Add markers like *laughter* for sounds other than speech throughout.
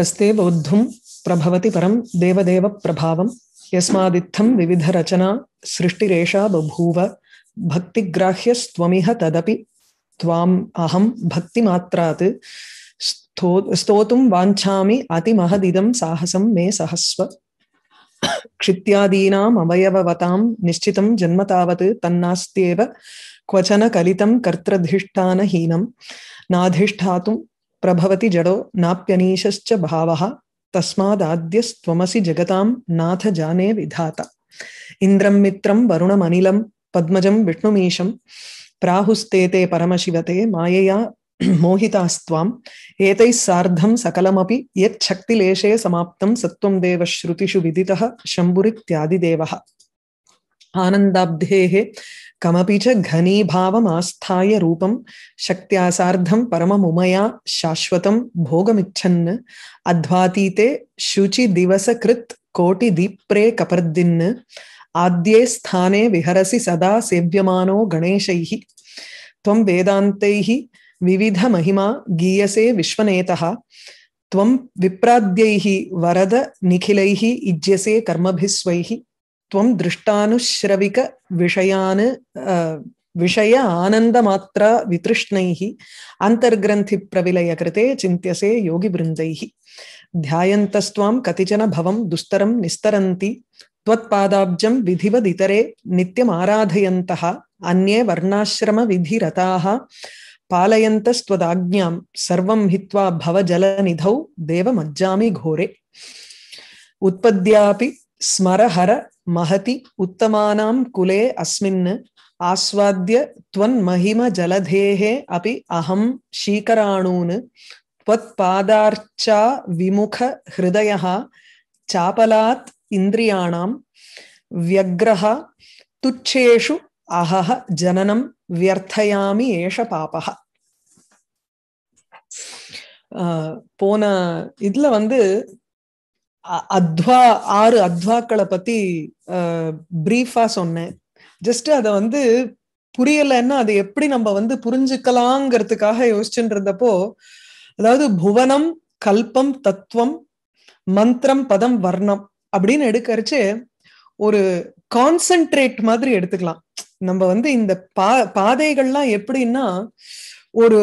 कस्ते बौद्धुं प्रभवति परं देवदेवप्रभावं यस्मादित्थं विविधरचना सृष्टिरेषा बभूव भक्तिग्राह्यस्त्वमिह तदपि त्वाम् अहं भक्तिमात्रात् स्थो स्तोतुं वाञ्छामि अतिमहदिदं साहसं मे सहस्व क्षित्यादीनाम् अवयववतां निश्चितं जन्म तावत् तन्नास्त्येव क्वचन कलितं कर्त्रधिष्ठानहीनं नाधिष्ठातुं प्रभवति जडो नाप्यनीशश्च भावः तस्मादाद्यस्त्वमसि जगतां नाथ जाने विधाता इन्द्रं मित्रं वरुणमनिलं पद्मजं विष्णुमीशं प्राहुस्ते ते परमशिवते मायया *clears throat* मोहितास्त्वाम् एतैः सार्धं सकलमपि यच्छक्तिलेशे समाप्तं सत्त्वं देव श्रुतिषु विदितः शम्भुरित्यादिदेवः आनन्दाब्धेः कमपि च घनीभावमास्थाय रूपं शक्त्या सार्धं परममुमया शुचि दिवस कृत कोटि दीप्रे कपर्दिन्न आद्ये स्थाने विहरसि सदा सेव्यमानो गणेशैः त्वं वेदान्तैः विविधमहिमा गीयसे विश्वनेतः त्वं विप्राद्यैः वरद निखिलैः इज्यसे कर्मभिस्वैः त्वं दृष्टानुश्रविकविषयान् विषय आनन्दमात्रा वितृष्णैः कृते चिन्त्यसे योगिवृन्दैः ध्यायन्तस्त्वां कतिचन भवं दुस्तरं निस्तरन्ति त्वत्पादाब्जं विधिवदितरे नित्यमाराधयन्तः अन्ये वर्णाश्रमविधिरताः पालयन्तस्त्वदाज्ञां सर्वं हित्वा भवजलनिधौ देवमज्जामि घोरे उत्पद्यापि ஸ்மரஹர மகதி உத்தமானாம் குலே அஸ்மின் ஆஸ்வாத்திய துவன் மகிம ஜலதேகே அபி அகம் ஷீகராணூன் त्वत्पादार्चा विमुखहृदयः चापलात् इन्द्रियाणां व्यग्रः तुच्छेषु अहः जननं व्यर्थयामि एष பாபஹ போன இதுல வந்து அத்வா ஆறு அத்வாக்களை பத்தி பிரீஃபா சொன்னேன் ஜஸ்ட் அதை வந்து புரியலைன்னா அதை எப்படி நம்ம வந்து புரிஞ்சுக்கலாங்கிறதுக்காக யோசிச்சுட்டு இருந்தப்போ அதாவது புவனம் கல்பம் தத்துவம் மந்திரம் பதம் வர்ணம் அப்படின்னு எடுக்கரிச்சு ஒரு கான்சன்ட்ரேட் மாதிரி எடுத்துக்கலாம் நம்ம வந்து இந்த பா பாதைகள்லாம் எப்படின்னா ஒரு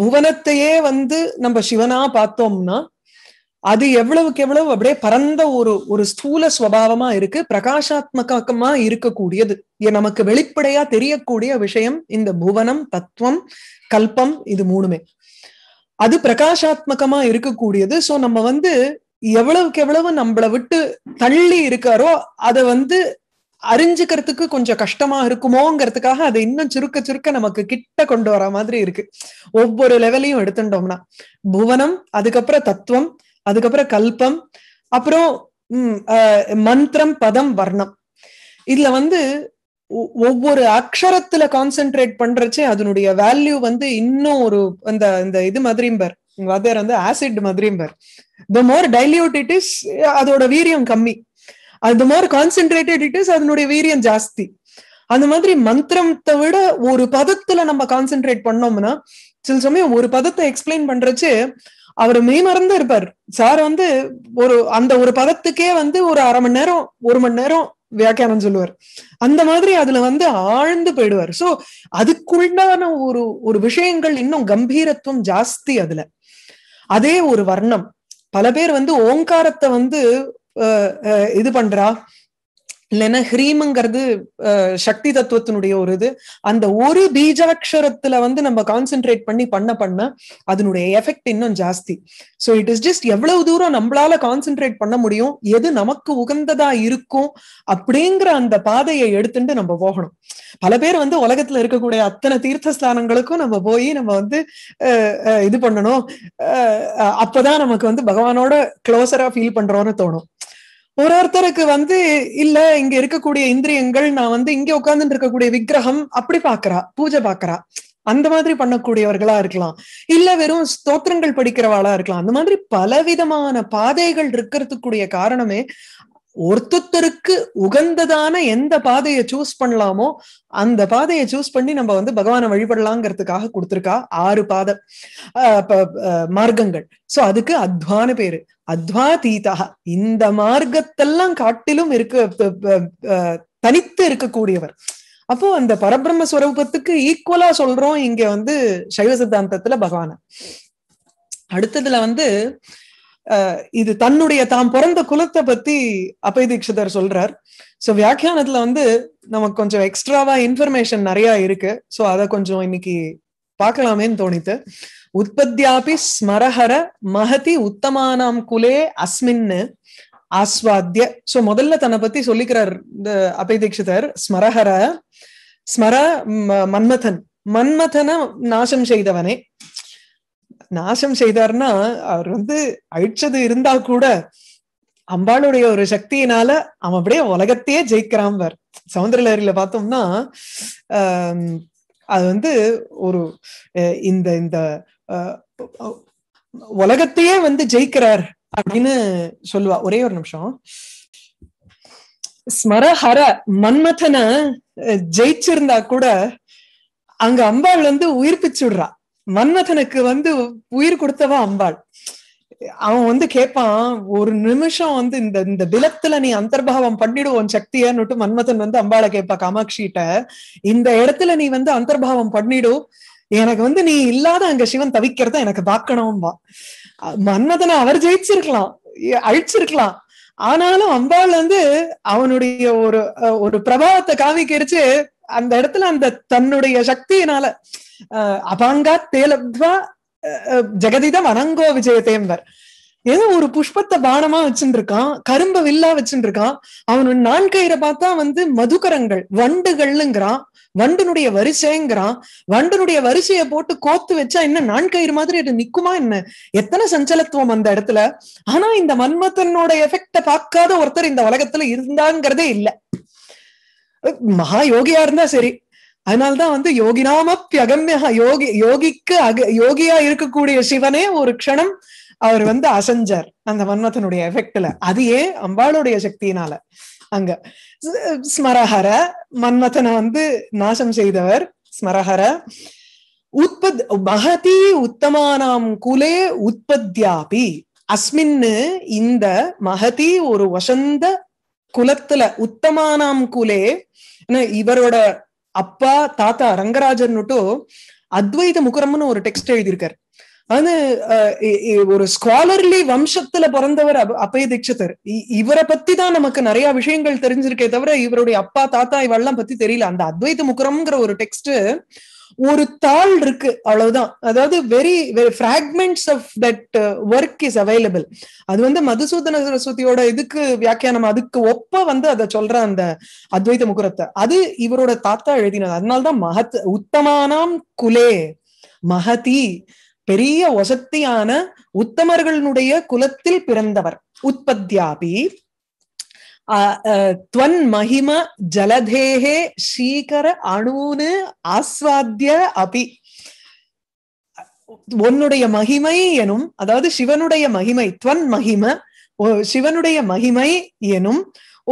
புவனத்தையே வந்து நம்ம சிவனா பார்த்தோம்னா அது எவ்வளவுக்கு எவ்வளவு அப்படியே பரந்த ஒரு ஒரு ஸ்தூல சுவாவமா இருக்கு பிரகாஷாத்மகமா இருக்கக்கூடியது நமக்கு வெளிப்படையா தெரியக்கூடிய விஷயம் இந்த புவனம் தத்துவம் கல்பம் இது மூணுமே அது பிரகாஷாத்மகமா இருக்கக்கூடியது சோ நம்ம வந்து எவ்வளவுக்கு எவ்வளவு நம்மளை விட்டு தள்ளி இருக்காரோ அதை வந்து அறிஞ்சுக்கிறதுக்கு கொஞ்சம் கஷ்டமா இருக்குமோங்கிறதுக்காக அதை இன்னும் சுருக்க சுருக்க நமக்கு கிட்ட கொண்டு வர மாதிரி இருக்கு ஒவ்வொரு லெவலையும் எடுத்துட்டோம்னா புவனம் அதுக்கப்புறம் தத்துவம் அதுக்கப்புறம் கல்பம் அப்புறம் மந்திரம் பதம் வர்ணம் இதுல வந்து ஒவ்வொரு அக்ஷரத்துல கான்சென்ட்ரேட் பண்றச்சே அதனுடைய வேல்யூ வந்து இன்னும் ஒரு அந்த இந்த இது மாதிரிம்பர் வதர் வந்து ஆசிட் மாதிரிம்பர் the more dilute it is அதோட வீரியம் கம்மி அது மோர் கான்சென்ட்ரேட்டட் இட் இஸ் அதனுடைய வீரியம் ஜாஸ்தி அந்த மாதிரி மந்திரத்தை விட ஒரு பதத்துல நம்ம கான்சென்ட்ரேட் பண்ணோம்னா சில சமயம் ஒரு பதத்தை எக்ஸ்பிளைன் பண்றச்சு அவர் மெய்மறந்து இருப்பார் சார் வந்து ஒரு அந்த ஒரு பதத்துக்கே வந்து ஒரு அரை மணி நேரம் ஒரு மணி நேரம் வியாக்கியானம் சொல்லுவார் அந்த மாதிரி அதுல வந்து ஆழ்ந்து போயிடுவார் சோ அதுக்குள்ளான ஒரு ஒரு விஷயங்கள் இன்னும் கம்பீரத்துவம் ஜாஸ்தி அதுல அதே ஒரு வர்ணம் பல பேர் வந்து ஓங்காரத்தை வந்து இது பண்றா இல்லைன்னா ஹ்ரீமுங்கிறது சக்தி தத்துவத்தினுடைய ஒரு இது அந்த ஒரு பீஜாட்சரத்துல வந்து நம்ம கான்சென்ட்ரேட் பண்ணி பண்ண பண்ண அதனுடைய எஃபெக்ட் இன்னும் ஜாஸ்தி ஸோ இட் இஸ் ஜஸ்ட் எவ்வளவு தூரம் நம்மளால கான்சென்ட்ரேட் பண்ண முடியும் எது நமக்கு உகந்ததா இருக்கும் அப்படிங்கிற அந்த பாதையை எடுத்துட்டு நம்ம போகணும் பல பேர் வந்து உலகத்துல இருக்கக்கூடிய அத்தனை தீர்த்த ஸ்தானங்களுக்கும் நம்ம போய் நம்ம வந்து இது பண்ணணும் அப்பதான் நமக்கு வந்து பகவானோட க்ளோசரா ஃபீல் பண்றோம்னு தோணும் ஒரு ஒருத்தருக்கு வந்து இல்ல இங்க இருக்கக்கூடிய இந்திரியங்கள் நான் வந்து இங்க உட்கார்ந்துட்டு இருக்கக்கூடிய விக்கிரகம் அப்படி பாக்குறா பூஜை பாக்குறா அந்த மாதிரி பண்ணக்கூடியவர்களா இருக்கலாம் இல்ல வெறும் ஸ்தோத்திரங்கள் படிக்கிறவாளா இருக்கலாம் அந்த மாதிரி பலவிதமான பாதைகள் இருக்கிறதுக்குரிய காரணமே ஒருத்தருக்கு உகந்ததான எந்த பாதையை சூஸ் பண்ணலாமோ அந்த பாதையை சூஸ் பண்ணி நம்ம வந்து பகவானை வழிபடலாங்கிறதுக்காக கொடுத்துருக்கா ஆறு பாத மார்க்கங்கள் சோ அதுக்கு அத்வான பேரு அத்வா தீதா இந்த மார்க்கத்தெல்லாம் காட்டிலும் இருக்க தனித்து இருக்கக்கூடியவர் அப்போ அந்த பரபிரம்ம ஸ்வரூபத்துக்கு ஈக்குவலா சொல்றோம் இங்க வந்து சைவ சித்தாந்தத்துல பகவான அடுத்ததுல வந்து இது தன்னுடைய தாம் பிறந்த குலத்தை பத்தி அபய் தீட்சிதர் சொல்றார் ஸோ வியாக்கியானத்துல வந்து நமக்கு கொஞ்சம் எக்ஸ்ட்ராவா இன்ஃபர்மேஷன் நிறைய இருக்கு ஸோ அதை கொஞ்சம் இன்னைக்கு பார்க்கலாமேன்னு தோணித்து உற்பத்தியாபி ஸ்மரஹர மகதி உத்தமானாம் குலே அஸ்மின்னு ஆஸ்வாத்திய சோ முதல்ல தன்னை பத்தி சொல்லிக்கிறார் இந்த அபய் தீட்சிதர் ஸ்மரஹர ஸ்மர மன்மதன் மன்மதன நாசம் செய்தவனே நாசம் செய்தார்னா அவர் வந்து அழிச்சது இருந்தா கூட அம்பாளுடைய ஒரு சக்தியினால அவன் அப்படியே உலகத்தையே ஜெயிக்கிறாம்பார் சவுந்தரலரியில பார்த்தோம்னா அது வந்து ஒரு இந்த இந்த உலகத்தையே வந்து ஜெயிக்கிறார் அப்படின்னு சொல்லுவா ஒரே ஒரு நிமிஷம் ஸ்மரஹர மன்மதனை ஜெயிச்சிருந்தா கூட அங்க அம்பாள் வந்து உயிர்ப்பிச்சுடுறா மன்மதனுக்கு வந்து உயிர் கொடுத்தவ அம்பாள் அவன் வந்து கேட்பான் ஒரு நிமிஷம் வந்து இந்த இந்த பிலத்துல நீ அந்தர்பாவம் பண்ணிடுவோன் சக்தியன்னுட்டு மன்மதன் வந்து அம்பாளை கேட்பா காமாட்சிட்ட இந்த இடத்துல நீ வந்து அந்தர்பாவம் பண்ணிடும் எனக்கு வந்து நீ இல்லாத அங்க சிவன் தவிக்கிறத எனக்கு பாக்கணும் வா மன்மதனை அவர் ஜெயிச்சிருக்கலாம் அழிச்சிருக்கலாம் ஆனாலும் அம்பாள் வந்து அவனுடைய ஒரு ஒரு பிரபாவத்தை காவிக்கரிச்சு அந்த இடத்துல அந்த தன்னுடைய சக்தியினால அபாங்காத் தேலத்வா ஜெகதிதம் அனங்கோ விஜயத்தேம்பர் ஏதோ ஒரு புஷ்பத்தை பானமா வச்சுருக்கான் இருக்கான் கரும்ப வில்லா வச்சுருக்கான் இருக்கான் அவனோட நான்கயிற பார்த்தா வந்து மதுகரங்கள் வண்டுகள்ங்கிறான் வண்டனுடைய வரிசைங்கிறான் வண்டனுடைய வரிசையை போட்டு கோத்து வச்சா என்ன நான்கயிறு மாதிரி அது நிக்குமா என்ன எத்தனை சஞ்சலத்துவம் அந்த இடத்துல ஆனா இந்த மன்மத்தனோட எஃபெக்ட பார்க்காத ஒருத்தர் இந்த உலகத்துல இருந்தாங்கிறதே இல்லை மகா யோகியா இருந்தா சரி அதனால்தான் வந்து யோகினாமப்பி அகமியா யோகி யோகிக்கு அக யோகியா இருக்கக்கூடிய சிவனே ஒரு க்ஷணம் அவர் வந்து அசஞ்சார் அந்த வன்மத்தனுடைய எஃபெக்ட்ல அது ஏன் அம்பாளுடைய சக்தியினால அங்க ஸ்மரஹர மன்மதனை வந்து நாசம் செய்தவர் ஸ்மரஹர உற்பத் மகதி உத்தமானாம் குலே உற்பத்தியாபி அஸ்மின்னு இந்த மகதி ஒரு வசந்த குலத்துல உத்தமானாம் குலே இவரோட அப்பா தாத்தா ரங்கராஜன்னுட்டு அத்வைத முகரம்னு ஒரு டெக்ஸ்ட் எழுதியிருக்காரு அது ஒரு ஸ்காலர்லி வம்சத்துல பிறந்தவர் அப்பய தீட்சத்தர் இவரை பத்தி தான் நமக்கு நிறைய விஷயங்கள் தெரிஞ்சிருக்கே தவிர இவருடைய அப்பா தாத்தா இவெல்லாம் பத்தி தெரியல அந்த அத்வைத முகரம்ங்கிற ஒரு டெக்ஸ்ட் ஒரு தாள் இருக்கு அவ்வளவுதான் அதாவது very very fragments of that work is available அது வந்து மதுசூதன சரஸ்வதியோட இதுக்கு வியாக்கியானம் அதுக்கு ஒப்ப வந்து அதை சொல்ற அந்த அத்வைத முகூரத்தை அது இவரோட தாத்தா எழுதினது அதனால்தான் மகத் உத்தமானாம் குலே மகதி பெரிய ஒசத்தியான உத்தமர்களுடைய குலத்தில் பிறந்தவர் உற்பத்தியாபி துவன் மகிம ஜலதேகே சீக்கர அணுன்னு ஆஸ்வாத்திய அபி உன்னுடைய மகிமை எனும் அதாவது சிவனுடைய மகிமை துவன் மகிம சிவனுடைய மகிமை எனும்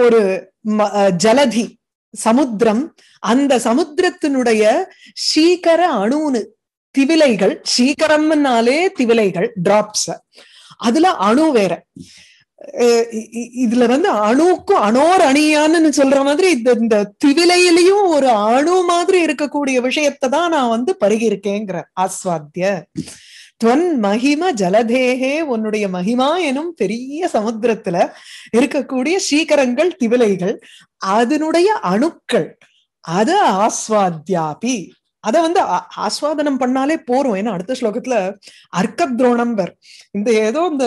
ஒரு ஜலதி சமுத்திரம் அந்த சமுத்திரத்தினுடைய சீக்கர அணுன்னு திவிலைகள் சீக்கரம்னாலே திவிலைகள் டிராப்ஸ் அதுல அணு வேற இதுல வந்து அணுக்கும் அணோர் அணியான்னு சொல்ற மாதிரி இந்த இந்த திவிலையிலையும் ஒரு அணு மாதிரி இருக்கக்கூடிய விஷயத்தை தான் நான் வந்து பருகிருக்கேங்கிற ஆஸ்வாத்திய துவன் மகிம ஜலதேகே உன்னுடைய மகிமா எனும் பெரிய சமுத்திரத்துல இருக்கக்கூடிய சீக்கரங்கள் திவிலைகள் அதனுடைய அணுக்கள் அது ஆஸ்வாத்தியாபி அதை வந்து ஆஸ்வாதனம் பண்ணாலே போறோம் ஏன்னா அடுத்த ஸ்லோகத்துல அர்க்க துரோணம் வேர் இந்த ஏதோ இந்த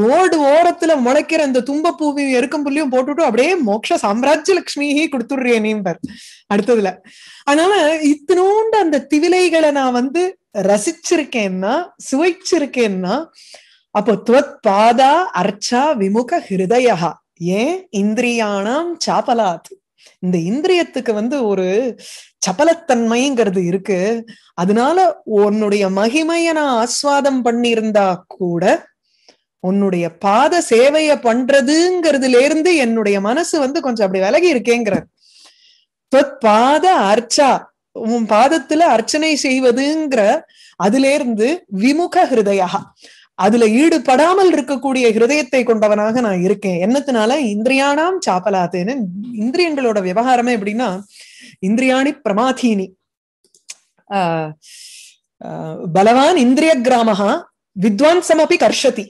ரோடு ஓரத்துல முளைக்கிற இந்த தும்ப பூவையும் எருக்கும் புள்ளியும் போட்டுட்டு அப்படியே மோட்ச சாம்ராஜ்ய லட்சுமியே கொடுத்துடுறிய அடுத்ததுல அதனால இத்தினோண்டு அந்த திவிலைகளை நான் வந்து ரசிச்சிருக்கேன்னா சுவைச்சிருக்கேன்னா அப்போ துவத் பாதா அர்ச்சா விமுக ஹிருதயா ஏன் இந்திரியானாம் சாப்பலாத் இந்த இந்திரியத்துக்கு வந்து ஒரு சபலத்தன்மைங்கிறது இருக்கு அதனால உன்னுடைய மகிமைய நான் ஆஸ்வாதம் பண்ணியிருந்தா கூட உன்னுடைய பாத சேவைய பண்றதுங்கிறதுல இருந்து என்னுடைய மனசு வந்து கொஞ்சம் அப்படி விலகி இருக்கேங்கிறார் பாத அர்ச்சா உன் பாதத்துல அர்ச்சனை செய்வதுங்கிற அதுல இருந்து விமுக ஹிருதயா அதுல ஈடுபடாமல் இருக்கக்கூடிய ஹிருதயத்தை கொண்டவனாக நான் இருக்கேன் என்னத்தினால இந்திரியானாம் சாப்பலாத்தேன்னு இந்திரியங்களோட விவகாரமே எப்படின்னா இந்திரியாணி பிரமாதீனி பலவான் இந்திரிய கிராமஹா வித்வான்சமபி கர்ஷதி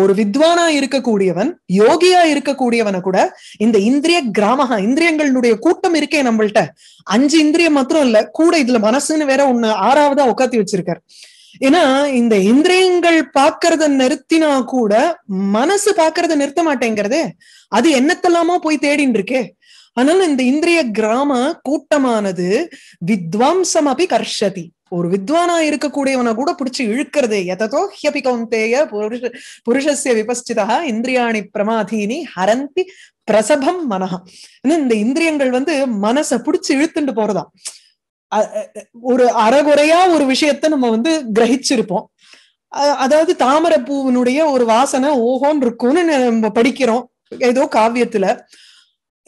ஒரு வித்வானா இருக்கக்கூடியவன் யோகியா இருக்கக்கூடியவன கூட இந்த இந்திரிய கிராமகா இந்திரியங்களுடைய கூட்டம் இருக்கே நம்மள்ட்ட அஞ்சு இந்திரியம் மாத்திரம் இல்ல கூட இதுல மனசுன்னு வேற ஒண்ணு ஆறாவதா உட்காத்தி வச்சிருக்காரு ஏன்னா இந்த இந்திரியங்கள் பாக்குறத நிறுத்தினா கூட மனசு பாக்குறத நிறுத்த மாட்டேங்கிறதே அது என்னத்தெல்லாமோ போய் தேடின்னு இருக்கே ஆனால் இந்த இந்திரிய கிராம கூட்டமானது வித்வாம்சம் அப்படி கர்ஷதி ஒரு வித்வானா இருக்கக்கூடியவனை கூட பிடிச்சி இழுக்கிறது எதோ ஹியபி கௌந்தேய புருஷ புருஷஸ்ய விபஸ்டிதா இந்திரியாணி பிரமாதீனி ஹரந்தி பிரசபம் மனஹா இந்த இந்திரியங்கள் வந்து மனசை பிடிச்சி இழுத்துட்டு போறதா ஒரு அறகுறையா ஒரு விஷயத்த நம்ம வந்து கிரகிச்சிருப்போம் அதாவது தாமரை பூவினுடைய ஒரு வாசனை ஓஹோன்னு இருக்கும்னு நம்ம படிக்கிறோம் ஏதோ காவியத்துல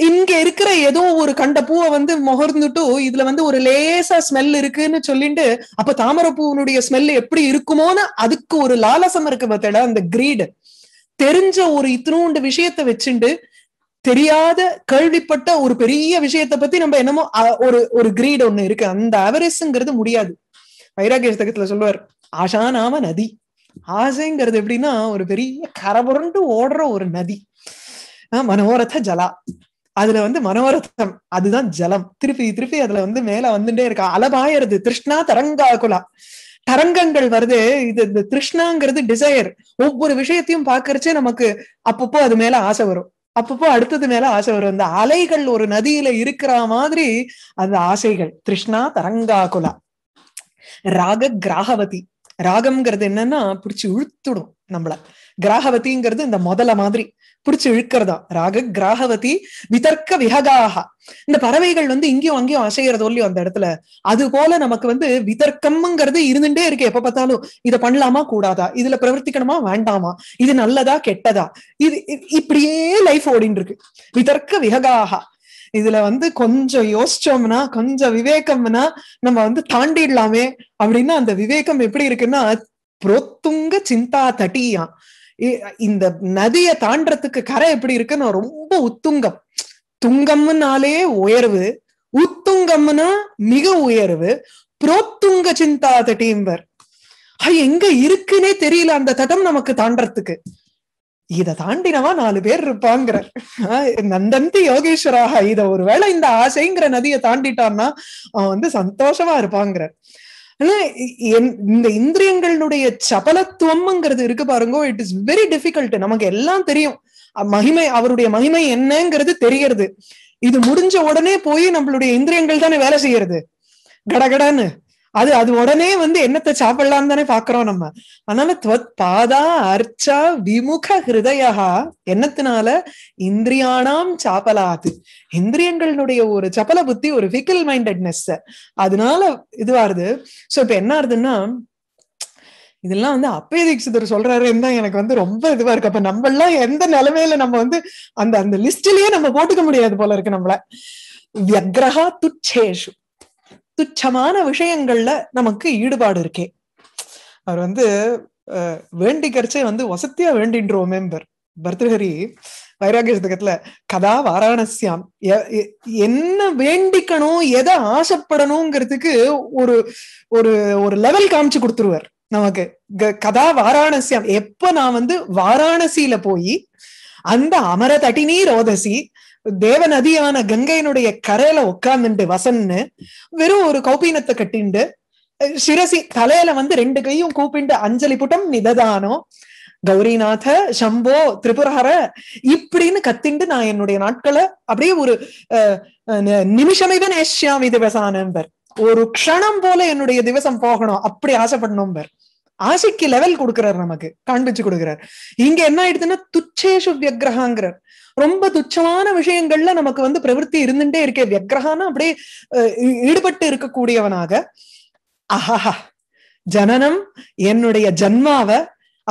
இங்க இருக்கிற ஏதோ ஒரு கண்ட பூவை வந்து முகர்ந்துட்டு இதுல வந்து ஒரு லேசா ஸ்மெல் இருக்குன்னு சொல்லிட்டு அப்ப தாமரை பூவனுடைய ஸ்மெல் எப்படி இருக்குமோன்னு அதுக்கு ஒரு லாலசம் இருக்கு பார்த்தடா அந்த கிரீடு தெரிஞ்ச ஒரு இத்தினூண்டு விஷயத்த வச்சுண்டு தெரியாத கேள்விப்பட்ட ஒரு பெரிய விஷயத்த பத்தி நம்ம என்னமோ ஒரு ஒரு கிரீட் ஒண்ணு இருக்கு அந்த அவரேஜ்ங்கிறது முடியாது வைராகியத்தகத்துல சொல்லுவார் நாம நதி ஆசைங்கிறது எப்படின்னா ஒரு பெரிய கரபுரண்டு ஓடுற ஒரு நதி மனோரத ஜலா அதுல வந்து மனோரத்தம் அதுதான் ஜலம் திருப்பி திருப்பி அதுல வந்து மேல வந்துட்டே இருக்கா அலபாயிருது திருஷ்ணா தரங்கா குலா தரங்கங்கள் வருது இது இந்த திருஷ்ணாங்கிறது டிசையர் ஒவ்வொரு விஷயத்தையும் பாக்குறச்சே நமக்கு அப்பப்போ அது மேல ஆசை வரும் அப்பப்போ அடுத்தது மேல ஆசை வரும் இந்த அலைகள் ஒரு நதியில இருக்கிற மாதிரி அந்த ஆசைகள் திருஷ்ணா தரங்கா குலா ராக கிராகவதி ராகம்ங்கிறது என்னன்னா பிடிச்சி உழுத்துடும் நம்மள கிராகவதிங்கிறது இந்த முதல மாதிரி பிடிச்சி இழுக்கிறதா ராக கிராகவதி விதர்க்க விஹகாக இந்த பறவைகள் வந்து இங்கேயும் அங்கேயும் அசைகிறதோ இல்லையோ அந்த இடத்துல அது போல நமக்கு வந்து விதர்க்கம்ங்கிறது இருந்துட்டே இருக்கு எப்ப பார்த்தாலும் இதை பண்ணலாமா கூடாதா இதுல பிரவர்த்திக்கணுமா வேண்டாமா இது நல்லதா கெட்டதா இது இப்படியே லைஃப் ஓடின்னு இருக்கு விதர்க்க விஹகாக இதுல வந்து கொஞ்சம் யோசிச்சோம்னா கொஞ்சம் விவேகம்னா நம்ம வந்து தாண்டிடலாமே அப்படின்னா அந்த விவேகம் எப்படி இருக்குன்னா புரோத்துங்க சிந்தா தட்டியா இந்த நதியை தாண்டறதுக்கு கரை எப்படி இருக்குன்னா ரொம்ப உத்துங்கம் துங்கம்னாலே உயர்வு உத்துங்கம்னா மிக உயர்வு புரோத்துங்க சிந்தா தட்டியம்பர் எங்க இருக்குன்னே தெரியல அந்த தடம் நமக்கு தாண்டறதுக்கு இத தாண்டினவா நாலு பேர் இருப்பாங்கிற நந்தந்தி யோகேஸ்வராக இத ஒருவேளை இந்த ஆசைங்கிற நதியை தாண்டிட்டான்னா அவன் வந்து சந்தோஷமா இருப்பாங்கிறார் இந்த இந்திரியங்களுடைய சபலத்துவம்ங்கிறது இருக்கு பாருங்க இட் இஸ் வெரி டிஃபிகல்ட் நமக்கு எல்லாம் தெரியும் மகிமை அவருடைய மகிமை என்னங்கிறது தெரியறது இது முடிஞ்ச உடனே போய் நம்மளுடைய இந்திரியங்கள் தானே வேலை செய்யறது கடகடன்னு அது அது உடனே வந்து என்னத்தை சாப்பிடலாம் தானே பாக்குறோம் நம்ம அதனால துவத் பாதா அர்ச்சா விமுக ஹிருதயா என்னத்தினால இந்திரியானாம் சாப்பலாது இந்திரியங்களுடைய ஒரு சப்பல புத்தி ஒரு ஃபிக்கிள் மைண்டட்னஸ் அதனால இதுவாருது சோ இப்ப என்ன ஆறுதுன்னா இதெல்லாம் வந்து அப்பே தீட்சிதர் சொல்றாருன்னு தான் எனக்கு வந்து ரொம்ப இதுவா இருக்கு அப்ப நம்ம எல்லாம் எந்த நிலைமையில நம்ம வந்து அந்த அந்த லிஸ்ட்லயே நம்ம போட்டுக்க முடியாது போல இருக்கு நம்மள வியக்ரஹா துச்சேஷு துச்சமான விஷயங்கள்ல நமக்கு ஈடுபாடு இருக்கே அவர் வந்து வேண்டிக்கிறச்சே வந்து வசத்தியா வேண்டின்றோம் மேம்பர் பர்தஹரி வைராகிய சதகத்துல கதா வாராணசியாம் என்ன வேண்டிக்கணும் எதை ஆசைப்படணுங்கிறதுக்கு ஒரு ஒரு ஒரு லெவல் காமிச்சு கொடுத்துருவார் நமக்கு கதா வாராணசியாம் எப்ப நான் வந்து வாராணசியில போய் அந்த அமர தட்டினி ரோதசி தேவ நதியான கங்கையினுடைய கரையில உட்கார்ந்துட்டு வசன்னு வெறும் ஒரு கௌபீனத்தை கட்டிண்டு சிரசி தலையில வந்து ரெண்டு கையும் கூப்பிண்டு அஞ்சலி புட்டம் நிததானோ கௌரிநாத சம்போ திரிபுரஹர இப்படின்னு கத்திண்டு நான் என்னுடைய நாட்களை அப்படியே ஒரு நிமிஷமைவே நேஷ்யாமி திவசானம்பர் ஒரு க்ஷணம் போல என்னுடைய திவசம் போகணும் அப்படி ஆசைப்படணும் பர் ஆசைக்கு லெவல் கொடுக்கிறார் நமக்கு காண்பிச்சு கொடுக்கிறார் இங்க என்ன ஆயிடுதுன்னா துச்சேஷு வியக்ரஹாங்கிறார் ரொம்ப துச்சமான விஷயங்கள்ல நமக்கு வந்து பிரவருத்தி இருந்துட்டே இருக்கே வியக்கிரகான அப்படியே ஈடுபட்டு இருக்கக்கூடியவனாக அஹஹா ஜனனம் என்னுடைய ஜன்மாவ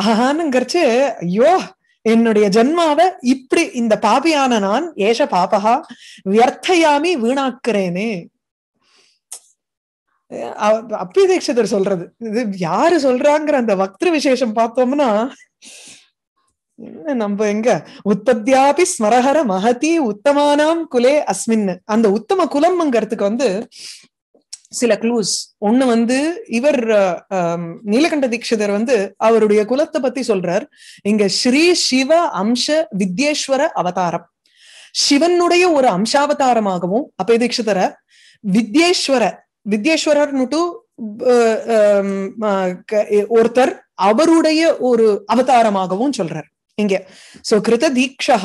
அஹஹான்னுங்கிறச்சு ஐயோ என்னுடைய ஜென்மாவ இப்படி இந்த பாபியான நான் ஏஷ பாபகா வியர்த்தையாமி வீணாக்குறேனே அப்பிதீட்சிதர் சொல்றது இது யாரு சொல்றாங்கிற அந்த வக்திரு விசேஷம் பார்த்தோம்னா என்ன நம்ம எங்க உற்பத்தியாபி ஸ்மரஹர மகதி உத்தமானாம் குலே அஸ்மின் அந்த உத்தம குலம்ங்கிறதுக்கு வந்து சில க்ளூஸ் ஒண்ணு வந்து இவர் நீலகண்ட தீட்சிதர் வந்து அவருடைய குலத்தை பத்தி சொல்றார் இங்க ஸ்ரீ சிவ அம்ச வித்யேஸ்வர அவதாரம் சிவனுடைய ஒரு அம்சாவதாரமாகவும் அப்பே தீட்சிதர வித்யேஸ்வர வித்யேஸ்வரர்னுட்டு ஒருத்தர் அவருடைய ஒரு அவதாரமாகவும் சொல்றார் இங்க சோ கிருத தீக்ஷா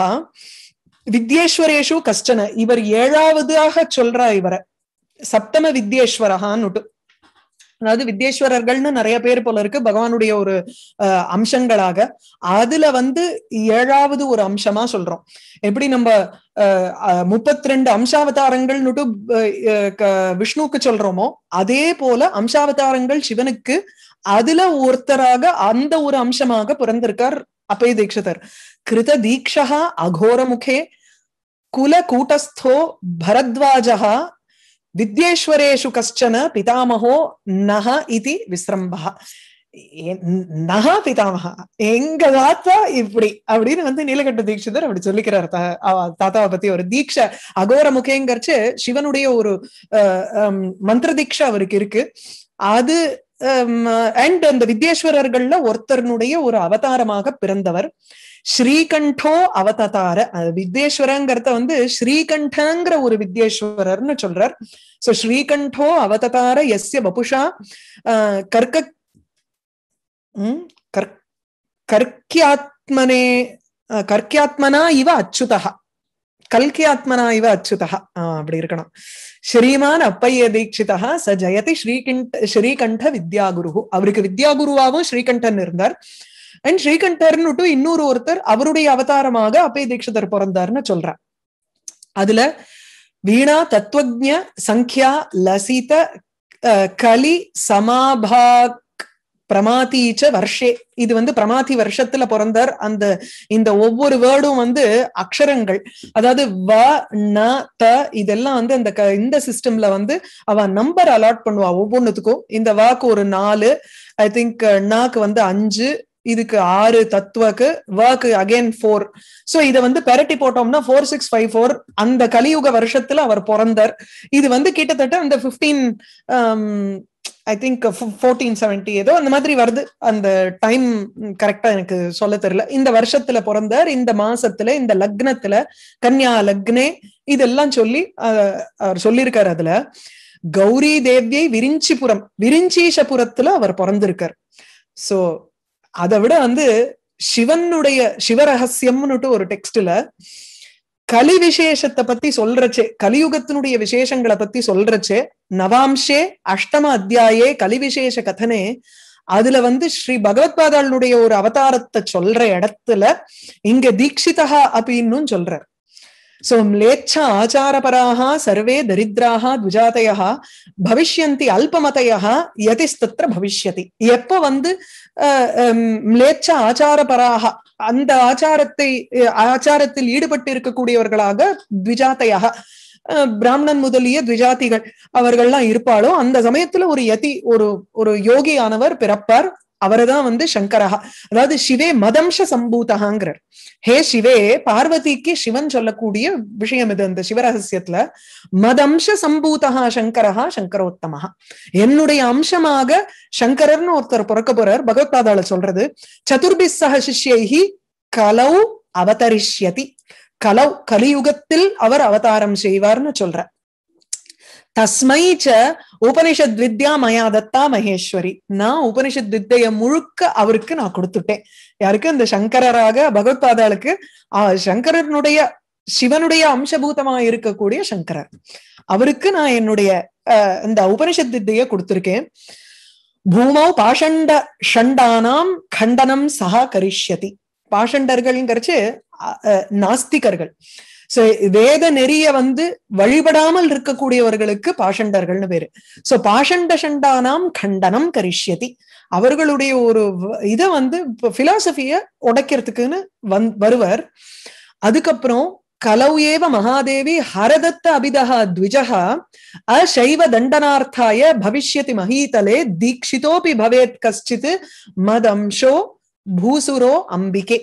வித்யேஸ்வரேஷு கஷ்டன இவர் ஏழாவதாக சொல்றா இவர சப்தம வித்யேஸ்வரஹான்னு அதாவது வித்யேஸ்வரர்கள்னு நிறைய பேர் போல இருக்கு பகவானுடைய ஒரு அம்சங்களாக அதுல வந்து ஏழாவது ஒரு அம்சமா சொல்றோம் எப்படி நம்ம முப்பத்தி ரெண்டு அம்சாவதாரங்கள்னுட்டு விஷ்ணுக்கு சொல்றோமோ அதே போல அம்சாவதாரங்கள் சிவனுக்கு அதுல ஒருத்தராக அந்த ஒரு அம்சமாக பிறந்திருக்கார் அப்பே അപ്പേ கிருத കൃത அகோரமுகே குல கூட்டஸ்தோ பரத்வாஜா வித்யேஸ்வரேஷு கஷ்டன பிதாமகோ நக இது വിശ്രംഭ நக பிதாமகா எங்க தாத்தா இப்படி அப்படின்னு வந்து நீலகட்ட தீட்சிதர் அப்படி சொல்லிக்கிறார் தாத்தாவை பத்தி ஒரு தீட்ச அகோர முகேங்கரிச்சு சிவனுடைய ஒரு அஹ் மந்திர தீட்சா அவருக்கு இருக்கு அது அண்ட் um, அந்த வித்யேஸ்வரர்கள்ல ஒருத்தருனுடைய ஒரு அவதாரமாக பிறந்தவர் ஸ்ரீகண்டோ அவதார வித்யேஸ்வரங்கிறத வந்து ஸ்ரீகண்டங்கிற ஒரு வித்யேஸ்வரர்னு சொல்றார் சோ ஸ்ரீகண்டோ அவதார எஸ்ய வபுஷா கர்க்க கர்க்கியாத்மனே கர்க்கியாத்மனா இவ அச்சுதா கல்கி ஆத்மனா இவ அச்சுதா அப்படி இருக்கணும் ஸ்ரீமான் அப்பைய தீட்சிதா ச ஜயதி ஸ்ரீகண்ட ஸ்ரீகண்ட குரு அவருக்கு வித்யா குருவாவும் ஸ்ரீகண்டன் இருந்தார் அண்ட் ஸ்ரீகண்டர்னுட்டு இன்னொரு ஒருத்தர் அவருடைய அவதாரமாக அப்பைய தீட்சிதர் பிறந்தார்னு சொல்ற அதுல வீணா தத்துவஜ சங்கியா லசித கலி சமாபாக் பிரமாதீச்ச வர்ஷே இது வந்து பிரமாதி வருஷத்துல பிறந்தார் அந்த இந்த ஒவ்வொரு வேர்டும் வந்து அக்ஷரங்கள் அதாவது வ ந த இதெல்லாம் வந்து அந்த இந்த சிஸ்டம்ல வந்து அவ நம்பர் அலாட் பண்ணுவா ஒவ்வொன்றுத்துக்கும் இந்த வாக்கு ஒரு நாலு ஐ திங்க் நாக்கு வந்து அஞ்சு இதுக்கு ஆறு தத்துவக்கு வர்க்கு அகைன் ஃபோர் சோ இதை வந்து பெரட்டி போட்டோம்னா ஃபோர் சிக்ஸ் ஃபைவ் ஃபோர் அந்த கலியுக வருஷத்துல அவர் பிறந்தார் இது வந்து கிட்டத்தட்ட அந்த fifteen I think fourteen seventy ஏதோ அந்த மாதிரி வருது அந்த டைம் கரெக்டா எனக்கு சொல்ல தெரியல இந்த வருஷத்துல பிறந்தார் இந்த மாசத்துல இந்த லக்னத்துல கன்யா லக்னே இதெல்லாம் சொல்லி அவர் சொல்லியிருக்காரு அதுல கௌரி தேவியை விரிஞ்சிபுரம் விரிஞ்சீசபுரத்துல அவர் பிறந்திருக்கார் சோ அதை விட வந்து சிவனுடைய சிவரகசியம்னுட்டு ஒரு டெக்ஸ்ட்ல கலி விசேஷத்தை பத்தி சொல்றச்சே கலியுகத்தினுடைய விசேஷங்களை பத்தி சொல்றச்சே நவாம்சே அஷ்டம அத்தியாயே கலி விசேஷ கதனே அதுல வந்து ஸ்ரீ பகவத் பாதாளுடைய ஒரு அவதாரத்தை சொல்ற இடத்துல இங்க தீட்சிதா அப்படின்னு சொல்றார் சோ ம்லேச்ச ஆச்சாரபராக சர்வே தரித்ராக துஜாதயா பவிஷ்யந்தி அல்பமதையா யதிஸ்தத்திர பவிஷ்யதி எப்ப வந்து ம்லேச்ச ஆச்சாரபராக அந்த ஆச்சாரத்தை ஆச்சாரத்தில் ஈடுபட்டு இருக்கக்கூடியவர்களாக துஜாதையாக பிராமணன் முதலிய துஜாதிகள் அவர்கள்லாம் இருப்பாளோ அந்த சமயத்துல ஒரு யதி ஒரு ஒரு யோகியானவர் பிறப்பார் அவரைதான் வந்து சங்கரஹா அதாவது சிவே மதம்ஷ சம்பூதகாங்கிறார் ஹே சிவே பார்வதிக்கு சிவன் சொல்லக்கூடிய விஷயம் இது அந்த சிவரகசியத்துல மதம்ஷ சம்பூதகா சங்கரஹா சங்கரோத்தமஹா என்னுடைய அம்சமாக சங்கரர்னு ஒருத்தர் பிறக்க போறார் பகவத்பாதால சொல்றது சதுர்பி சக சிஷ்யைஹி கலௌ அவதரிஷ்யதி கலௌ கலியுகத்தில் அவர் அவதாரம் செய்வார்னு சொல்ற தஸ்மை ச உபனிஷத் வித்யா மயா தத்தா மகேஸ்வரி நான் உபனிஷத் வித்தைய முழுக்க அவருக்கு நான் கொடுத்துட்டேன் யாருக்கு இந்த சங்கரராக பகவத்பாதாளுக்கு சங்கரனுடைய சிவனுடைய அம்சபூதமா இருக்கக்கூடிய சங்கரர் அவருக்கு நான் என்னுடைய அஹ் இந்த உபனிஷத் வித்தைய கொடுத்திருக்கேன் பூமௌ பாஷண்ட ஷண்டானாம் கண்டனம் சகா கரிஷ்யதி பாஷண்டர்கள்ங்கிறச்சு நாஸ்திகர்கள் சோ வேத நெறிய வந்து வழிபடாமல் இருக்கக்கூடியவர்களுக்கு பாஷண்டர்கள்னு பேரு சோ பாஷண்ட சண்டானாம் கண்டனம் கரிஷ்யதி அவர்களுடைய ஒரு இத வந்து பிலாசபிய உடைக்கிறதுக்குன்னு வந் வருவர் அதுக்கப்புறம் கலௌ ஏவ மகாதேவி ஹரதத்த அபிதா த்விஜா அசைவ தண்டனார்த்தாய பவிஷ்யதி மகீதலே தீட்சிதோபி பவேத் கஷ்டித் மதம்ஷோ பூசுரோ அம்பிகே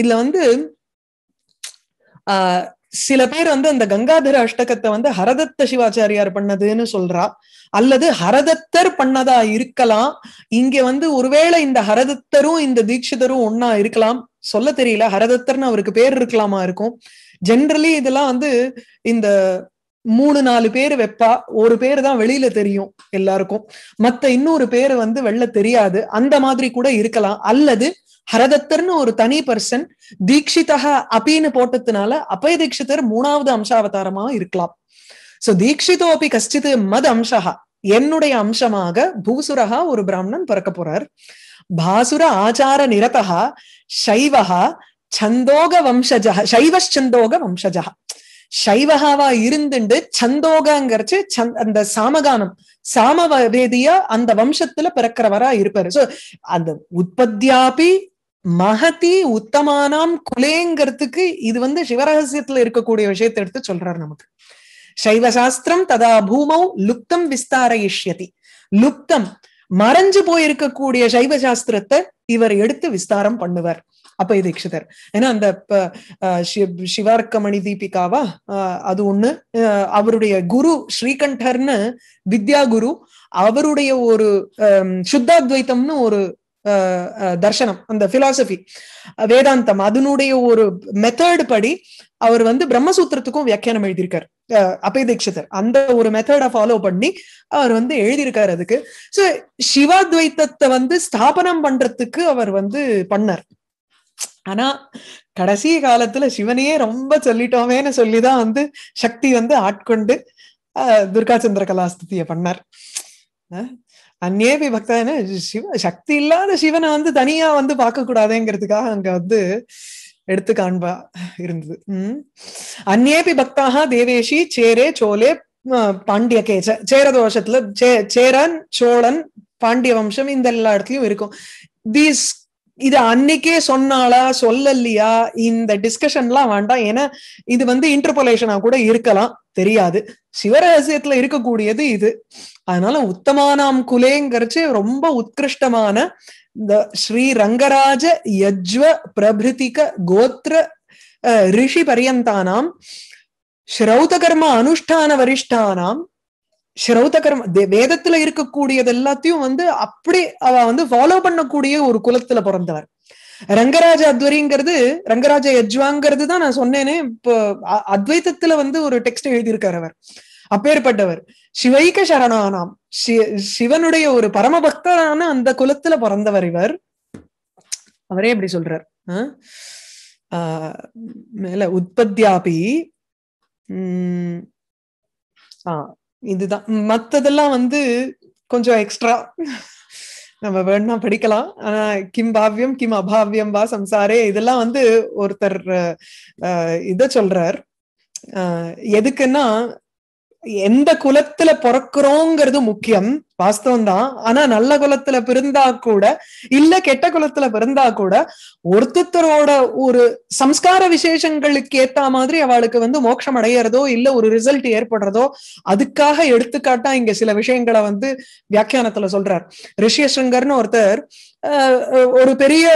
இதுல வந்து ஆஹ் சில பேர் வந்து அந்த கங்காதர அஷ்டகத்தை வந்து ஹரதத்த சிவாச்சாரியார் பண்ணதுன்னு சொல்றா அல்லது ஹரதத்தர் பண்ணதா இருக்கலாம் இங்க வந்து ஒருவேளை இந்த ஹரதத்தரும் இந்த தீட்சிதரும் ஒன்னா இருக்கலாம் சொல்ல தெரியல ஹரதத்தர்னு அவருக்கு பேர் இருக்கலாமா இருக்கும் ஜென்ரலி இதெல்லாம் வந்து இந்த மூணு நாலு பேர் வெப்பா ஒரு பேர் தான் வெளியில தெரியும் எல்லாருக்கும் மத்த இன்னொரு பேர் வந்து வெளில தெரியாது அந்த மாதிரி கூட இருக்கலாம் அல்லது ஹரதத்தர்னு ஒரு தனி பர்சன் தீக்ஷிதா அப்பின்னு போட்டதுனால அபய தீட்சிதர் மூணாவது அம்சாவதாரமா இருக்கலாம் சோ தீக்ஷிதோபி கஷ்டித்து மத அம்சா என்னுடைய அம்சமாக பூசுரஹா ஒரு பிராமணன் பிறக்க போறார் பாசுர ஆச்சார நிரதா சைவஹா சந்தோக வம்சஜா சைவச்சந்தோக வம்சஜா சைவகாவா இருந்துண்டு சந்தோகங்கிறச்சு அந்த சாமகானம் சாம வேதியா அந்த வம்சத்துல பிறக்கிறவரா இருப்பாரு சோ அந்த உற்பத்தியாபி மகதி உத்தமானாம் குலேங்கிறதுக்கு இது வந்து சிவரகசியத்துல இருக்கக்கூடிய விஷயத்தை எடுத்து சொல்றாரு நமக்கு சைவ சாஸ்திரம் ததா பூமௌ லுப்தம் விஸ்தார இஷ்யதி லுப்தம் மறைஞ்சு போயிருக்கக்கூடிய சைவ சாஸ்திரத்தை இவர் எடுத்து விஸ்தாரம் பண்ணுவார் அப்ப தீட்சிதர் ஏன்னா அந்த சிவார்க்கமணி தீபிகாவா அது ஒண்ணு அவருடைய குரு ஸ்ரீகண்டர்னு வித்யா குரு அவருடைய ஒரு சுத்தாத்வைத்தம்னு ஒரு தர்ஷனம் அந்த பிலாசபி வேதாந்தம் அதனுடைய ஒரு மெத்தட் படி அவர் வந்து பிரம்மசூத்திரத்துக்கும் வியாக்கியானம் எழுதியிருக்கார் அபய தீட்சிதர் அந்த ஒரு மெத்தடை ஃபாலோ பண்ணி அவர் வந்து எழுதியிருக்காரு அதுக்கு சோ சிவாத்வைத்தத்தை வந்து ஸ்தாபனம் பண்றதுக்கு அவர் வந்து பண்ணார் ஆனா கடைசி காலத்துல சிவனையே ரொம்ப சொல்லிட்டோமேன்னு சொல்லிதான் வந்து சக்தி வந்து ஆட்கொண்டு துர்கா சந்திர கலாஸ்தியை பண்ணார் அந்நேபி பக்தா என்ன சிவ சக்தி இல்லாத சிவனை வந்து தனியா வந்து பார்க்க கூடாதேங்கிறதுக்காக அங்க வந்து எடுத்து காண்பா இருந்தது உம் அந்நேபி பக்தாக தேவேஷி சேரே சோலே பாண்டிய கேச்ச சேரதோஷத்துல சே சேரன் சோழன் பாண்டிய வம்சம் இந்த எல்லா இடத்துலயும் இருக்கும் தீஸ் இது அன்னைக்கே சொன்னாலா சொல்லலையா இந்த டிஸ்கஷன்லாம் வேண்டாம் ஏன்னா இது வந்து இன்டர்போலேஷனா கூட இருக்கலாம் தெரியாது சிவரகசியத்துல இருக்கக்கூடியது இது அதனால உத்தமானாம் குலேங்கிறச்சு ரொம்ப உத்கிருஷ்டமான இந்த ஸ்ரீ ரங்கராஜ யஜ்வ பிரபிருதிக கோத்திர ரிஷி பரியந்தானாம் ஸ்ரௌத கர்ம அனுஷ்டான வரிஷ்டானாம் ஸ்ரௌதகரம் வேதத்துல இருக்கக்கூடியது எல்லாத்தையும் வந்து அப்படி அவ வந்து ஃபாலோ பண்ணக்கூடிய ஒரு குலத்துல பிறந்தவர் ரங்கராஜ அத்வரிங்கிறது ரங்கராஜ யஜ்வாங்கிறது தான் நான் சொன்னேனே இப்போ அத்வைத்தத்துல வந்து ஒரு டெக்ஸ்ட் எழுதியிருக்கார் அவர் அப்பேற்பட்டவர் சிவைக்க சரணானாம் சிவனுடைய ஒரு பரம பக்தரான அந்த குலத்துல பிறந்தவர் இவர் அவரே எப்படி சொல்றார் மேல உற்பத்தியாபி ஆஹ் இதுதான் மத்ததெல்லாம் வந்து கொஞ்சம் எக்ஸ்ட்ரா நம்ம வேணா படிக்கலாம் ஆனா கிம் பாவ்யம் கிம் அபாவியம் வா சம்சாரே இதெல்லாம் வந்து ஒருத்தர் இத சொல்றார் எதுக்குன்னா எந்த குலத்துல பிறக்கிறோங்கிறது முக்கியம் வாஸ்தவம் தான் ஆனா நல்ல குலத்துல பிறந்தா கூட இல்ல கெட்ட குலத்துல பிறந்தா கூட ஒருத்தரோட ஒரு சம்ஸ்கார விசேஷங்களுக்கு ஏத்த மாதிரி அவளுக்கு வந்து மோட்சம் அடையிறதோ இல்ல ஒரு ரிசல்ட் ஏற்படுறதோ அதுக்காக எடுத்துக்காட்டா இங்க சில விஷயங்களை வந்து வியாக்கியானத்துல சொல்றார் ரிஷியசங்கர்னு ஒருத்தர் ஒரு பெரிய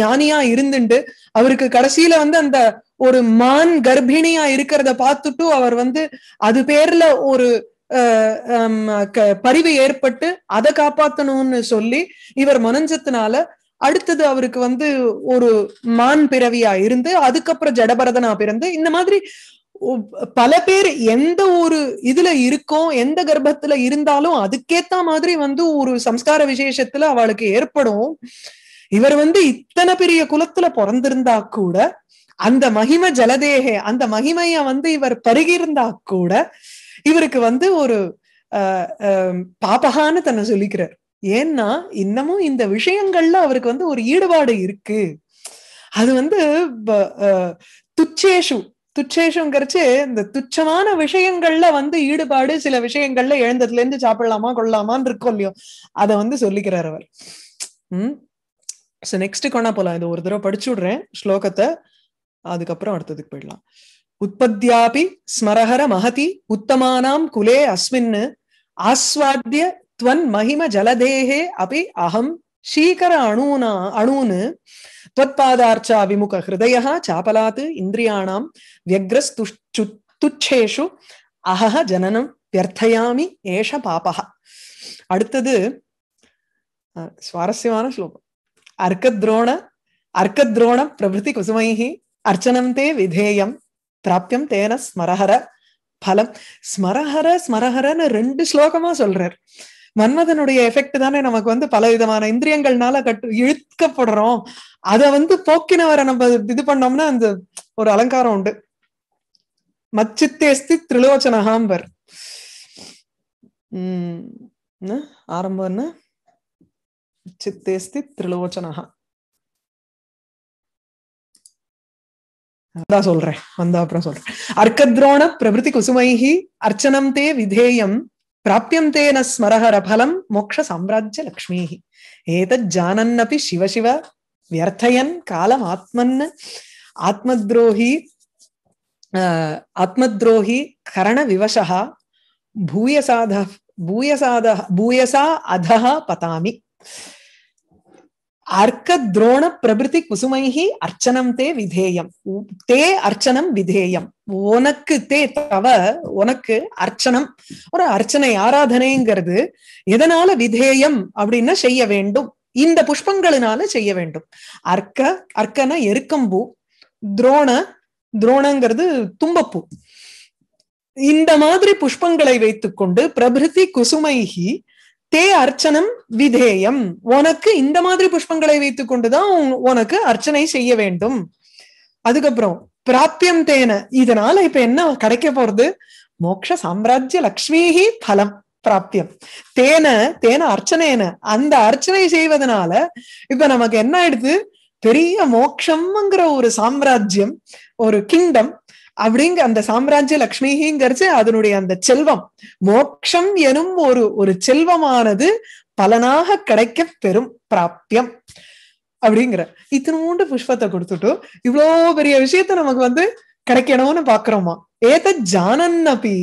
ஞானியா இருந்துட்டு அவருக்கு கடைசியில வந்து அந்த ஒரு மான் கர்ப்பிணியா இருக்கிறத பார்த்துட்டு அவர் வந்து அது பேர்ல ஒரு பரிவு ஏற்பட்டு அதை காப்பாத்தணும்னு சொல்லி இவர் மனஞ்சத்தினால அடுத்தது அவருக்கு வந்து ஒரு மான் பிறவியா இருந்து அதுக்கப்புறம் ஜடபரதனா பிறந்து இந்த மாதிரி பல பேர் எந்த ஒரு இதுல இருக்கோம் எந்த கர்ப்பத்துல இருந்தாலும் அதுக்கேத்த மாதிரி வந்து ஒரு சம்ஸ்கார விசேஷத்துல அவளுக்கு ஏற்படும் இவர் வந்து இத்தனை பெரிய குலத்துல பிறந்திருந்தா கூட அந்த மகிமை ஜலதேக அந்த மகிமைய வந்து இவர் பருகியிருந்தா கூட இவருக்கு வந்து ஒரு அஹ் பாப்பகான்னு தன்னை சொல்லிக்கிறார் ஏன்னா இன்னமும் இந்த விஷயங்கள்ல அவருக்கு வந்து ஒரு ஈடுபாடு இருக்கு அது வந்து துச்சேஷு துச்சேஷங்கிறச்சு இந்த துச்சமான விஷயங்கள்ல வந்து ஈடுபாடு சில விஷயங்கள்ல எழுந்ததுல இருந்து சாப்பிடலாமா கொள்ளலாமான்னு இருக்கும் இல்லையோ அதை வந்து சொல்லிக்கிறார் அவர் உம் நெக்ஸ்ட் கொண்டா போலாம் இது ஒரு தடவை படிச்சு விடுறேன் ஸ்லோகத்தை அதுக்கப்புறம் அடுத்ததுக்கு போயிடலாம் உற்பத்தியாபி ஸ்மரஹர மகதி உத்தமானாம் குலே அஸ்மின்னு ஆஸ்வாத்திய துவன் மகிம ஜலதேகே அபி அகம் சீக்கர அணுனா அணுன்னு त्वत्पादार्च अभिमुख हृदयः चापलात् इन्द्रियाणां व्यग्रस्तुच्छु துச்சேஷு அஹஹ ஜனனம் வியர்த்தயாமி ஏஷ பாபகா அடுத்தது சுவாரஸ்யமான ஸ்லோகம் அர்க்கத்ரோண அர்க்கத்ரோண பிரபிருதி குசுமைஹி அர்ச்சனம் தே விதேயம் பிராப்தியம் தேன ஸ்மரஹர பலம் ஸ்மரஹர ஸ்மரஹரன்னு ரெண்டு ஸ்லோகமா சொல்றார் மன்மதனுடைய எஃபெக்ட் தானே நமக்கு வந்து பல விதமான இந்திரியங்கள்னால கட்டு இழுக்கப்படுறோம் அதை வந்து போக்கினவரை நம்ம இது பண்ணோம்னா அந்த ஒரு அலங்காரம் உண்டு மச்சித்தேஸ்தி திரிலோச்சனகாம்பர் உம் ஆரம்பம்னா சித்தேஸ்தி திரிலோச்சனகா சொல்றேன் வந்த அப்புறம் சொல்றேன் அர்க்கத்ரோண பிரபிருதி குசுமைஹி அர்ச்சனம் தே விதேயம் प्राप्यं तेन स्मरहर फलं मोक्षसाम्राज्यलक्ष्मीः एतज्जानन्नपि शिव शिव व्यर्थयन् कालमात्मन् आत्मद्रोही आत्मद्रोही करणविवशः भूयसाधः भूयसाधः भूयसा अधः पतामि அர்க்க துரோண பிரபிருதி குசுமைகி அர்ச்சனம் தே விதேயம் தே அர்ச்சனம் விதேயம் உனக்கு தே தவ உனக்கு அர்ச்சனம் ஒரு அர்ச்சனை ஆராதனைங்கிறது எதனால விதேயம் அப்படின்னா செய்ய வேண்டும் இந்த புஷ்பங்களினால செய்ய வேண்டும் அர்க்க அர்க்கன எருக்கம்பூ துரோண துரோணங்கிறது தும்பப்பூ இந்த மாதிரி புஷ்பங்களை வைத்துக்கொண்டு பிரபிருதி குசுமைகி தே அர்ச்சனம் விதேயம் உனக்கு இந்த மாதிரி புஷ்பங்களை வைத்துக் கொண்டுதான் உனக்கு அர்ச்சனை செய்ய வேண்டும் அதுக்கப்புறம் பிராப்தியம் தேன இதனால இப்ப என்ன கிடைக்க போறது மோக்ஷ சாம்ராஜ்ய லக்ஷ்மிஹி பலம் பிராப்தியம் தேன தேன அர்ச்சனைன அந்த அர்ச்சனை செய்வதனால இப்ப நமக்கு என்ன ஆயிடுது பெரிய மோக்ஷம்ங்கிற ஒரு சாம்ராஜ்யம் ஒரு கிங்டம் அப்படிங்க அந்த சாம்ராஜ்ய லக்ஷ்மிங்கிறது அதனுடைய அந்த செல்வம் மோக்ஷம் எனும் ஒரு ஒரு செல்வமானது பலனாக கிடைக்க பெறும் பிராப்தியம் அப்படிங்கிற மூன்று புஷ்பத்தை கொடுத்துட்டு இவ்வளோ பெரிய விஷயத்த நமக்கு வந்து கிடைக்கணும்னு பாக்குறோமா ஏத்த ஜானன் அப்பி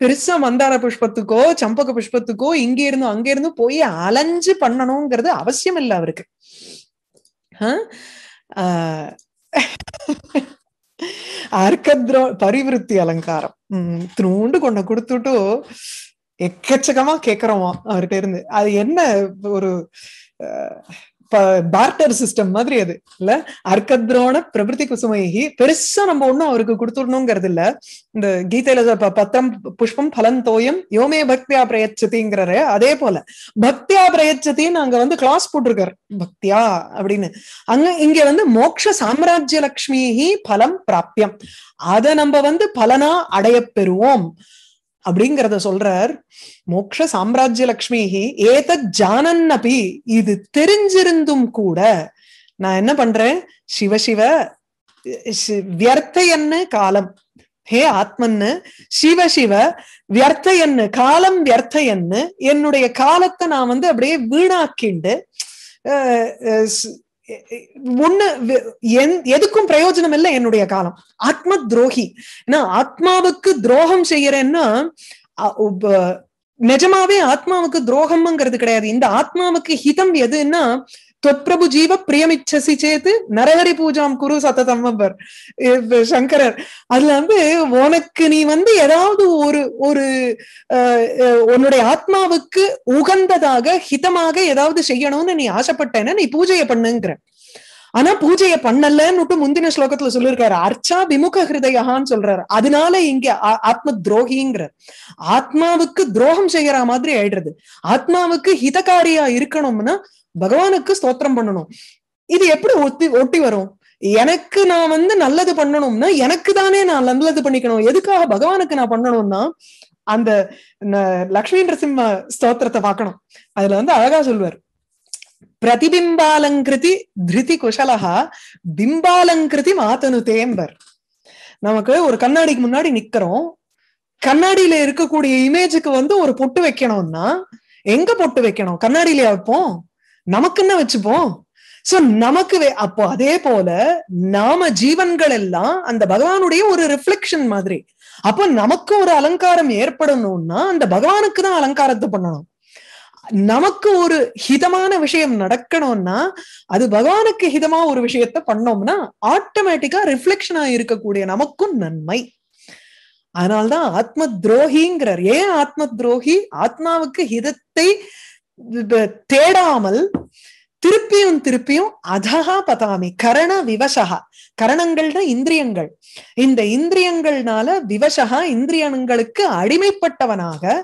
பெருசா மந்தார புஷ்பத்துக்கோ சம்பக புஷ்பத்துக்கோ இங்க இருந்தோ அங்க இருந்து போய் அலைஞ்சு பண்ணணுங்கிறது அவசியம் இல்லை அவருக்கு ஆஹ் அர்க்கத்ரோ பரிவிருத்தி அலங்காரம் உம் திருண்டு கொண்ட கொடுத்துட்டு எக்கச்சக்கமா கேக்குறோமா அவர்கிட்ட இருந்து அது என்ன ஒரு பார்ட்டர் சிஸ்டம் மாதிரி அது இல்ல அர்க்கத்ரோண பிரபிருதி குசுமைகி பெருசா நம்ம ஒண்ணும் அவருக்கு கொடுத்துடணுங்கிறது இல்ல இந்த கீதையில பத்திரம் புஷ்பம் பலன் தோயம் யோமே பக்தியா பிரயச்சதிங்கிறாரு அதே போல பக்தியா பிரயச்சதின்னு அங்க வந்து கிளாஸ் போட்டிருக்காரு பக்தியா அப்படின்னு அங்க இங்க வந்து மோக்ஷ சாம்ராஜ்ய லக்ஷ்மிஹி பலம் பிராப்தியம் அதை நம்ம வந்து பலனா அடைய பெறுவோம் அப்படிங்கிறத சொல்றார் மோக்ஷ சாம்ராஜ்ய லக்ஷ்மிஹி ஏத ஜானன்னபி இது தெரிஞ்சிருந்தும் கூட நான் என்ன பண்றேன் சிவசிவ வியர்த்தையன்னு காலம் ஹே ஆத்மன்னு சிவ சிவ வியர்த்த என்ன காலம் வியர்த்தையன்னு என்னுடைய காலத்தை நான் வந்து அப்படியே வீணாக்கிண்டு ஒண்ணு எதுக்கும் பிரயோஜனம் இல்லை என்னுடைய காலம் ஆத்ம துரோகி ஏன்னா ஆத்மாவுக்கு துரோகம் செய்யறேன்னா நிஜமாவே ஆத்மாவுக்கு துரோகம்ங்கிறது கிடையாது இந்த ஆத்மாவுக்கு ஹிதம் எதுன்னா தொற்பிரபு ஜீவ பிரியமிச்சசி சேத்து நரஹரி பூஜாம் குரு சத்ததம் சங்கரர் அதுல வந்து உனக்கு நீ வந்து ஏதாவது ஒரு ஒரு உன்னுடைய ஆத்மாவுக்கு உகந்ததாக ஹிதமாக ஏதாவது செய்யணும்னு நீ ஆசைப்பட்டேன்னா நீ பூஜையை பண்ணுங்கிற ஆனா பூஜையை பண்ணலன்னுட்டு முந்தின ஸ்லோகத்துல சொல்லியிருக்காரு அர்ச்சா விமுக ஹிருதயான்னு சொல்றாரு அதனால இங்க ஆத்ம துரோகிங்கிற ஆத்மாவுக்கு துரோகம் செய்யற மாதிரி ஆயிடுறது ஆத்மாவுக்கு ஹிதகாரியா இருக்கணும்னா பகவானுக்கு ஸ்தோத்திரம் பண்ணணும் இது எப்படி ஒத்தி ஒட்டி வரும் எனக்கு நான் வந்து நல்லது பண்ணணும்னா எனக்கு தானே நான் நல்லது பண்ணிக்கணும் எதுக்காக பகவானுக்கு நான் பண்ணணும்னா அந்த லக்ஷ்மி நரசிம்ம ஸ்தோத்திரத்தை பார்க்கணும் அதுல வந்து அழகா சொல்வார் பிரதிபிம்பாலங்கிருதி திருதி குஷலஹா பிம்பாலங்கிருதி மாத்தனு தேம்பர் நமக்கு ஒரு கண்ணாடிக்கு முன்னாடி நிக்கிறோம் கண்ணாடியில இருக்கக்கூடிய இமேஜுக்கு வந்து ஒரு பொட்டு வைக்கணும்னா எங்க பொட்டு வைக்கணும் கண்ணாடியில வைப்போம் நமக்கு என்ன வச்சுப்போம் சோ நமக்கு அப்போ அதே போல நாம ஜீவன்கள் எல்லாம் அந்த பகவானுடைய ஒரு ரிஃப்ளெக்ஷன் மாதிரி அப்போ நமக்கு ஒரு அலங்காரம் ஏற்படணும்னா அந்த பகவானுக்கு தான் அலங்காரத்தை பண்ணணும் நமக்கு ஒரு ஹிதமான விஷயம் நடக்கணும்னா அது பகவானுக்கு ஹிதமா ஒரு விஷயத்த பண்ணோம்னா ஆட்டோமேட்டிக்கா ரிஃப்ளெக்ஷனா இருக்கக்கூடிய நமக்கும் நன்மை அதனால்தான் ஆத்ம துரோகிங்கிறார் ஏன் ஆத்ம துரோகி ஆத்மாவுக்கு ஹிதத்தை தேடாமல் திருப்பியும் திருப்பியும் அதகா பதாமி கரண விவசகா கரணங்கள்னா இந்திரியங்கள் இந்த இந்திரியங்கள்னால விவசகா இந்திரியங்களுக்கு அடிமைப்பட்டவனாக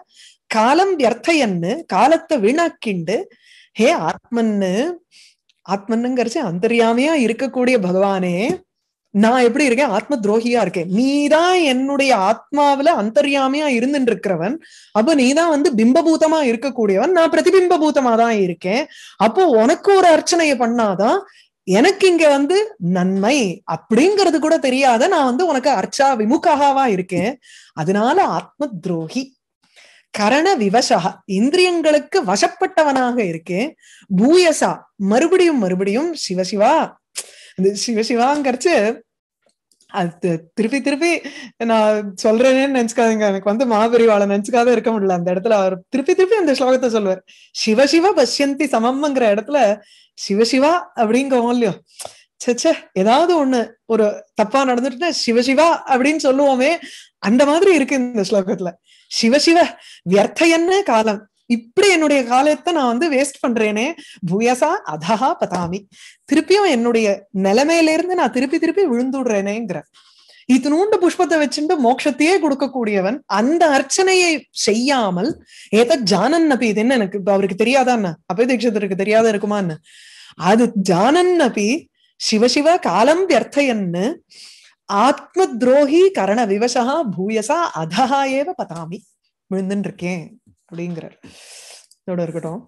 காலம் வியர்த்தையன்னு காலத்தை வீணாக்கிண்டு ஹே ஆத்மன்னு ஆத்மன்னுங்கிறச்சு அந்தரியாமையா இருக்கக்கூடிய பகவானே நான் எப்படி இருக்கேன் ஆத்ம துரோகியா இருக்கேன் நீதான் என்னுடைய ஆத்மாவில அந்தர்யாமியா இருந்துட்டு இருக்கிறவன் அப்ப நீதான் வந்து பிம்பபூதமா இருக்கக்கூடியவன் நான் பிரதிபிம்பபூதமா தான் இருக்கேன் அப்போ உனக்கு ஒரு அர்ச்சனையை பண்ணாதான் எனக்கு இங்க வந்து நன்மை அப்படிங்கிறது கூட தெரியாத நான் வந்து உனக்கு அர்ச்சா விமுகாவா இருக்கேன் அதனால ஆத்ம துரோகி கரண விவசா இந்திரியங்களுக்கு வசப்பட்டவனாக இருக்கேன் பூயசா மறுபடியும் மறுபடியும் சிவசிவா அந்த சிவ சிவாங்கிறச்சு அது திருப்பி திருப்பி நான் சொல்றேன்னு நினைச்சுக்காதீங்க எனக்கு வந்து மாபெரிவாளை நினைச்சுக்காத இருக்க முடியல அந்த இடத்துல அவர் திருப்பி திருப்பி அந்த ஸ்லோகத்தை சொல்லுவார் சிவ சிவ பஷ்யந்தி சமம்ங்கிற இடத்துல சிவ சிவா அப்படிங்கவும் இல்லையோ சச்சே ஏதாவது ஒண்ணு ஒரு தப்பா சிவ சிவசிவா அப்படின்னு சொல்லுவோமே அந்த மாதிரி இருக்கு இந்த ஸ்லோகத்துல சிவசிவ வியர்த்த என்ன காலம் இப்படி என்னுடைய காலத்தை நான் வந்து வேஸ்ட் பண்றேனே புயசா அதஹா பதாமி திருப்பியும் என்னுடைய நிலைமையில இருந்து நான் திருப்பி திருப்பி விழுந்துடுறேனேங்கிற இத்தினூண்டு புஷ்பத்தை வச்சுட்டு மோட்சத்தையே கொடுக்கக்கூடியவன் அந்த அர்ச்சனையை செய்யாமல் ஏத ஜானன் அப்பி இது என்ன எனக்கு அவருக்கு தெரியாதான்னு அப்பய தீட்சத்திற்கு தெரியாத இருக்குமான்னு அது ஜானன் அப்பி சிவசிவ காலம் வியர்த்தையன்னு ஆத்ம துரோகி கரண விவசா பூயசா அதஹா ஏவ பதாமி விழுந்துட்டு இருக்கேன் அப்படிங்கிறார் இதோட இருக்கட்டும்